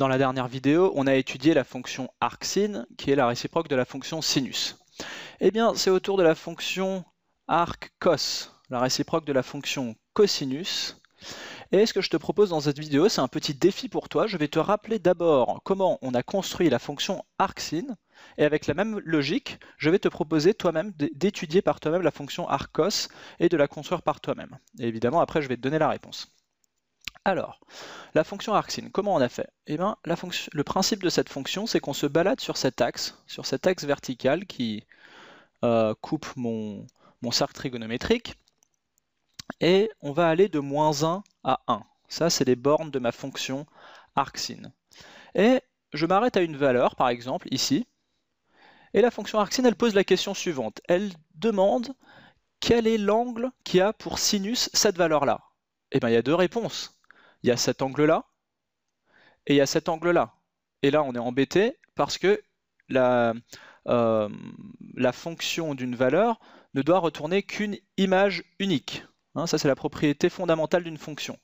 Dans la dernière vidéo, on a étudié la fonction arcsin, qui est la réciproque de la fonction sinus. Eh bien, c'est autour de la fonction arc-cos, la réciproque de la fonction cosinus, et ce que je te propose dans cette vidéo, c'est un petit défi pour toi. Je vais te rappeler d'abord comment on a construit la fonction arcsin, et avec la même logique, je vais te proposer toi-même d'étudier par toi-même la fonction cos et de la construire par toi-même. Et évidemment, après, je vais te donner la réponse. Alors, la fonction arcsine, comment on a fait eh bien, Le principe de cette fonction, c'est qu'on se balade sur cet axe, sur cet axe vertical qui euh, coupe mon, cercle trigonométrique, et on va aller de moins 1 à 1. Ça, c'est les bornes de ma fonction arcsine. Et je m'arrête à une valeur, par exemple, ici, et la fonction arcsine, elle pose la question suivante. Elle demande quel est l'angle qui a pour sinus cette valeur-là Eh bien, il y a deux réponses il y a cet angle-là et il y a cet angle-là. Et là, on est embêté parce que la, euh, fonction d'une valeur ne doit retourner qu'une image unique. Hein, ça, c'est la propriété fondamentale d'une fonction.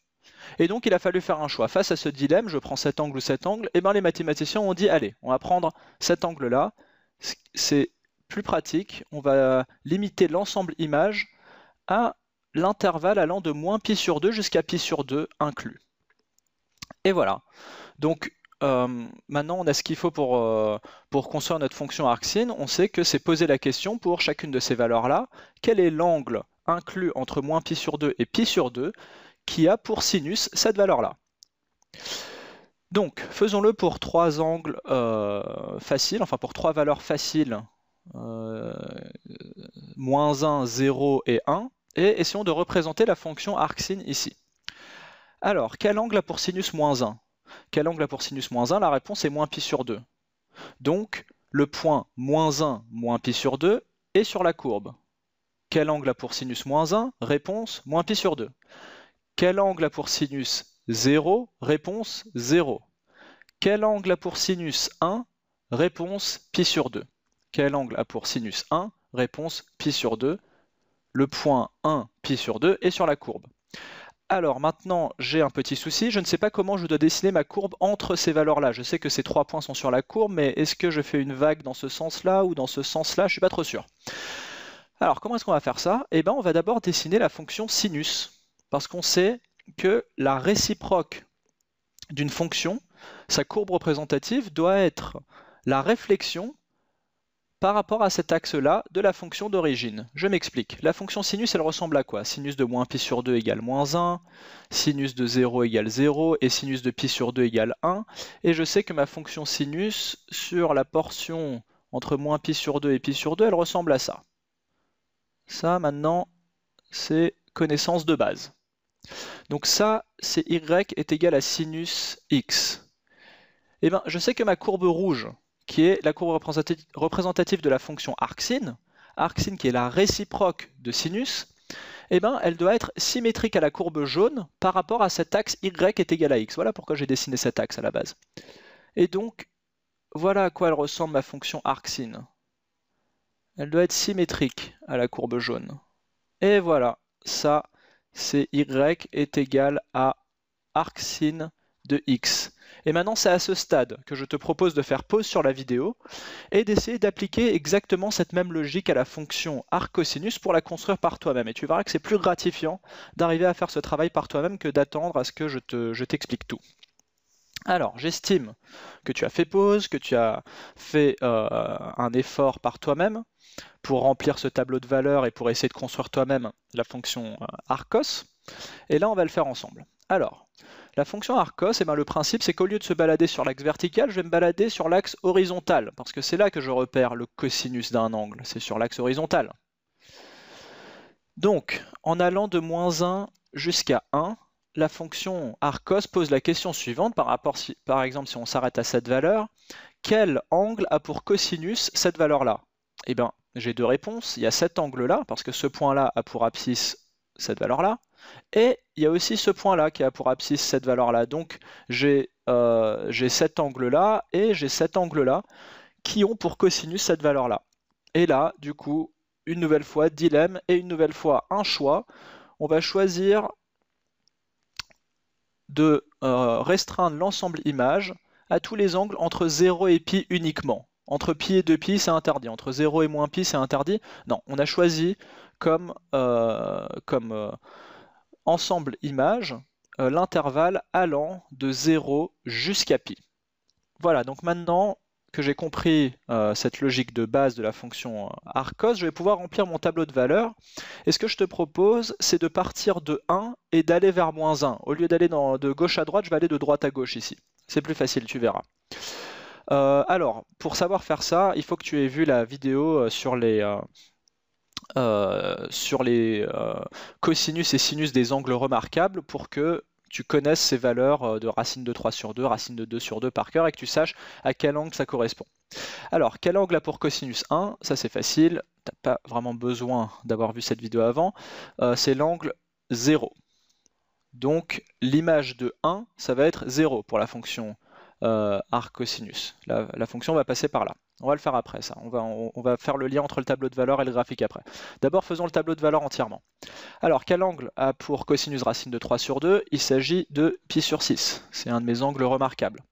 Et donc, il a fallu faire un choix. Face à ce dilemme, je prends cet angle ou cet angle, et bien les mathématiciens ont dit, allez, on va prendre cet angle-là, c'est plus pratique, on va limiter l'ensemble image à l'intervalle allant de moins pi sur 2 jusqu'à pi sur 2 inclus. Et voilà. Donc euh, maintenant, on a ce qu'il faut pour, euh, pour, construire notre fonction arcsine. On sait que c'est poser la question pour chacune de ces valeurs-là, quel est l'angle inclus entre moins pi sur 2 et pi sur 2 qui a pour sinus cette valeur-là. Donc, faisons-le pour trois angles euh, faciles, enfin pour trois valeurs faciles, moins 1, 0 et 1, et essayons de représenter la fonction arcsine ici. Alors, quel angle a pour sinus moins 1 Quel angle a pour sinus moins 1 La réponse est moins pi sur 2. Donc, le point moins 1 moins pi sur 2 est sur la courbe. Quel angle a pour sinus moins 1 Réponse moins pi sur 2. Quel angle a pour sinus 0 Réponse 0. Quel angle a pour sinus 1 Réponse pi sur 2. Quel angle a pour sinus 1 Réponse pi sur 2. Le point 1 pi sur 2 est sur la courbe. Alors maintenant, j'ai un petit souci. Je ne sais pas comment je dois dessiner ma courbe entre ces valeurs-là. Je sais que ces trois points sont sur la courbe, mais est-ce que je fais une vague dans ce sens-là ou dans ce sens-là Je ne suis pas trop sûr. Alors comment est-ce qu'on va faire ça Eh bien, on va d'abord dessiner la fonction sinus, parce qu'on sait que la réciproque d'une fonction, sa courbe représentative, doit être la réflexion par rapport à cet axe-là de la fonction d'origine. Je m'explique. La fonction sinus, elle ressemble à quoi Sinus de moins pi sur 2 égale moins 1, sinus de 0 égale 0, et sinus de pi sur 2 égale 1. Et je sais que ma fonction sinus, sur la portion entre moins pi sur 2 et pi sur 2, elle ressemble à ça. Ça, maintenant, c'est connaissance de base. Donc ça, c'est y est égal à sinus x. Eh bien, je sais que ma courbe rouge, qui est la courbe représentative de la fonction arcsine, arcsine qui est la réciproque de sinus, eh bien elle doit être symétrique à la courbe jaune par rapport à cet axe y est égal à x. Voilà pourquoi j'ai dessiné cet axe à la base. Et donc, voilà à quoi elle ressemble ma fonction arcsine. Elle doit être symétrique à la courbe jaune. Et voilà, ça, c'est y est égal à arcsine de x. Et maintenant, c'est à ce stade que je te propose de faire pause sur la vidéo et d'essayer d'appliquer exactement cette même logique à la fonction arcosinus pour la construire par toi-même. Et tu verras que c'est plus gratifiant d'arriver à faire ce travail par toi-même que d'attendre à ce que je t'explique tout. Alors, j'estime que tu as fait pause, que tu as fait euh, un effort par toi-même pour remplir ce tableau de valeurs et pour essayer de construire toi-même la fonction euh, arcos. Et là, on va le faire ensemble. Alors, la fonction arcos, eh ben, le principe c'est qu'au lieu de se balader sur l'axe vertical, je vais me balader sur l'axe horizontal, parce que c'est là que je repère le cosinus d'un angle, c'est sur l'axe horizontal. Donc, en allant de moins 1 jusqu'à 1, la fonction arcos pose la question suivante, par, rapport par exemple si on s'arrête à cette valeur, quel angle a pour cosinus cette valeur-là Eh bien, j'ai deux réponses. Il y a cet angle-là, parce que ce point-là a pour abscisse cette valeur-là, et il y a aussi ce point-là qui a pour abscisse cette valeur-là. Donc euh, j'ai cet angle-là et j'ai cet angle-là qui ont pour cosinus cette valeur-là. Et là, du coup, une nouvelle fois, dilemme et une nouvelle fois, un choix. On va choisir de euh, restreindre l'ensemble image à tous les angles entre 0 et pi uniquement. Entre pi et 2pi, c'est interdit. Entre 0 et moins pi, c'est interdit. Non, on a choisi comme, euh, comme ensemble image euh, l'intervalle allant de 0 jusqu'à pi. Voilà, donc maintenant que j'ai compris euh, cette logique de base de la fonction euh, arcos, je vais pouvoir remplir mon tableau de valeurs. Et ce que je te propose, c'est de partir de 1 et d'aller vers moins 1. Au lieu d'aller de gauche à droite, je vais aller de droite à gauche ici. C'est plus facile, tu verras. alors, pour savoir faire ça, il faut que tu aies vu la vidéo sur les, euh, sur les euh, cosinus et sinus des angles remarquables pour que tu connaisses ces valeurs euh, de racine de 3 sur 2, racine de 2 sur 2 par cœur et que tu saches à quel angle ça correspond. Alors, quel angle a pour cosinus 1 Ça c'est facile, n'as pas vraiment besoin d'avoir vu cette vidéo avant. c'est l'angle 0. Donc l'image de 1, ça va être 0 pour la fonction arc cosinus. la fonction va passer par là. On va le faire après ça, on va, on, va faire le lien entre le tableau de valeur et le graphique après. D'abord faisons le tableau de valeur entièrement. Alors quel angle a pour cosinus racine de 3 sur 2 Il s'agit de pi sur 6, c'est un de mes angles remarquables.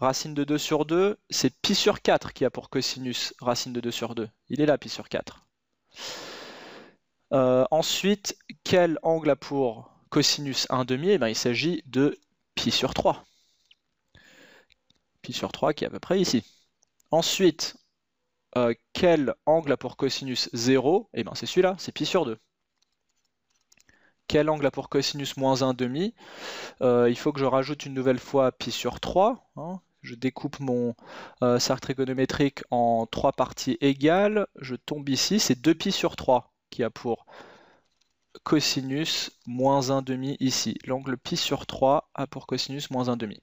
Racine de 2 sur 2, c'est pi sur 4 qui a pour cosinus racine de 2 sur 2. Il est là pi sur 4. Euh, ensuite, quel angle a pour cosinus 1 demi eh ben, Il s'agit de pi sur 3. Pi sur 3 qui est à peu près ici. Ensuite, euh, quel angle a pour cosinus 0 Eh bien, c'est celui-là, c'est pi sur 2. Quel angle a pour cosinus moins 1 demi euh, Il faut que je rajoute une nouvelle fois pi sur 3. Hein. Je découpe mon euh, trigonométrique en trois parties égales. Je tombe ici, c'est 2 pi sur 3 qui a pour cosinus moins 1 demi ici. L'angle pi sur 3 a pour cosinus moins 1 demi.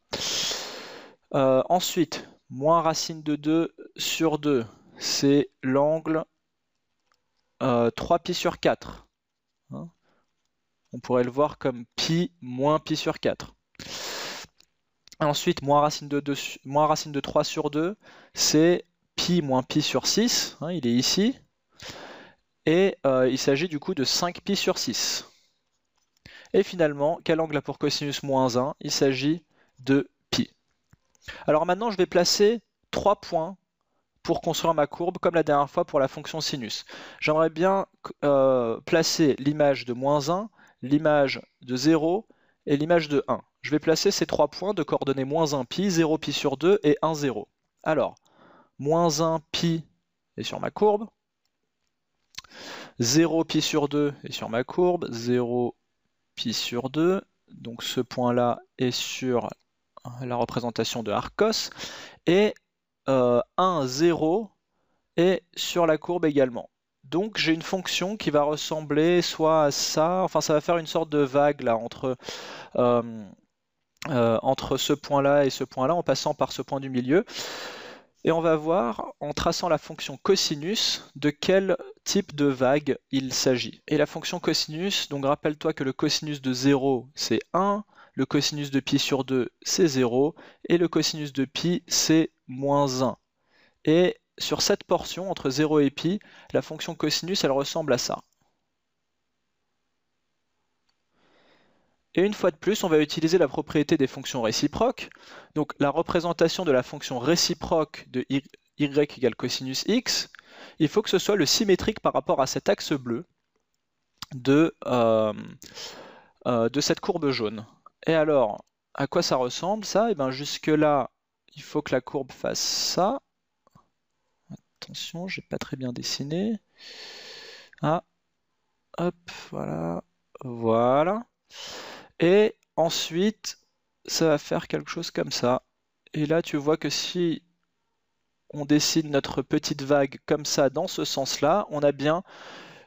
Euh, ensuite, Moins racine de 2 sur 2, c'est l'angle 3 euh, pi sur 4. Hein On pourrait le voir comme pi moins pi sur 4. Ensuite, moins racine de, 3 sur 2, c'est pi moins pi sur 6. Hein, il est ici. Et euh, il s'agit du coup de 5 pi sur 6. Et finalement, quel angle a pour cosinus moins 1 Il s'agit de alors maintenant, je vais placer trois points pour construire ma courbe, comme la dernière fois pour la fonction sinus. J'aimerais bien euh, placer l'image de moins 1, l'image de 0 et l'image de 1. Je vais placer ces trois points de coordonnées moins 1 pi, 0 pi sur 2 et 1, 0. Alors, moins 1 pi est sur ma courbe, 0 pi sur 2 est sur ma courbe, 0 pi sur 2, donc ce point-là est sur Hein, la représentation de Arcos, et 1, 0 est sur la courbe également. Donc j'ai une fonction qui va ressembler soit à ça, enfin ça va faire une sorte de vague là entre, euh, euh, entre ce point-là et ce point-là en passant par ce point du milieu. Et on va voir, en traçant la fonction cosinus, de quel type de vague il s'agit. Et la fonction cosinus, donc rappelle-toi que le cosinus de 0, c'est 1, le cosinus de pi sur 2 c'est 0, et le cosinus de pi c'est moins 1. Et sur cette portion, entre 0 et pi, la fonction cosinus elle ressemble à ça. Et une fois de plus, on va utiliser la propriété des fonctions réciproques. Donc la représentation de la fonction réciproque de y, égale cosinus x, il faut que ce soit le symétrique par rapport à cet axe bleu de, euh, euh, de cette courbe jaune. Et alors, à quoi ça ressemble ça Et eh bien jusque-là, il faut que la courbe fasse ça. Attention, j'ai pas très bien dessiné. Ah, hop, voilà, voilà. Et ensuite, ça va faire quelque chose comme ça. Et là, tu vois que si on dessine notre petite vague comme ça, dans ce sens-là, on a bien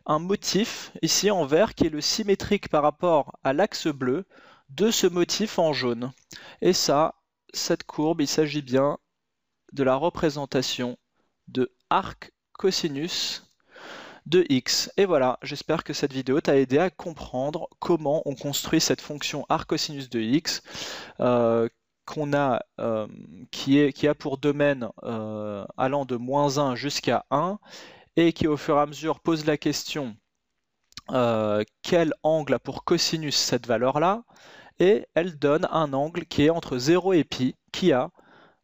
un motif ici en vert qui est le symétrique par rapport à l'axe bleu de ce motif en jaune. Et ça, cette courbe, il s'agit bien de la représentation de arc cosinus de x. Et voilà, j'espère que cette vidéo t'a aidé à comprendre comment on construit cette fonction arc cosinus de x euh, qu'on a, euh, qui, a pour domaine euh, allant de moins 1 jusqu'à 1 et qui au fur et à mesure pose la question quel angle a pour cosinus cette valeur-là et elle donne un angle qui est entre 0 et π qui a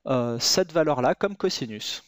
euh, cette valeur-là comme cosinus.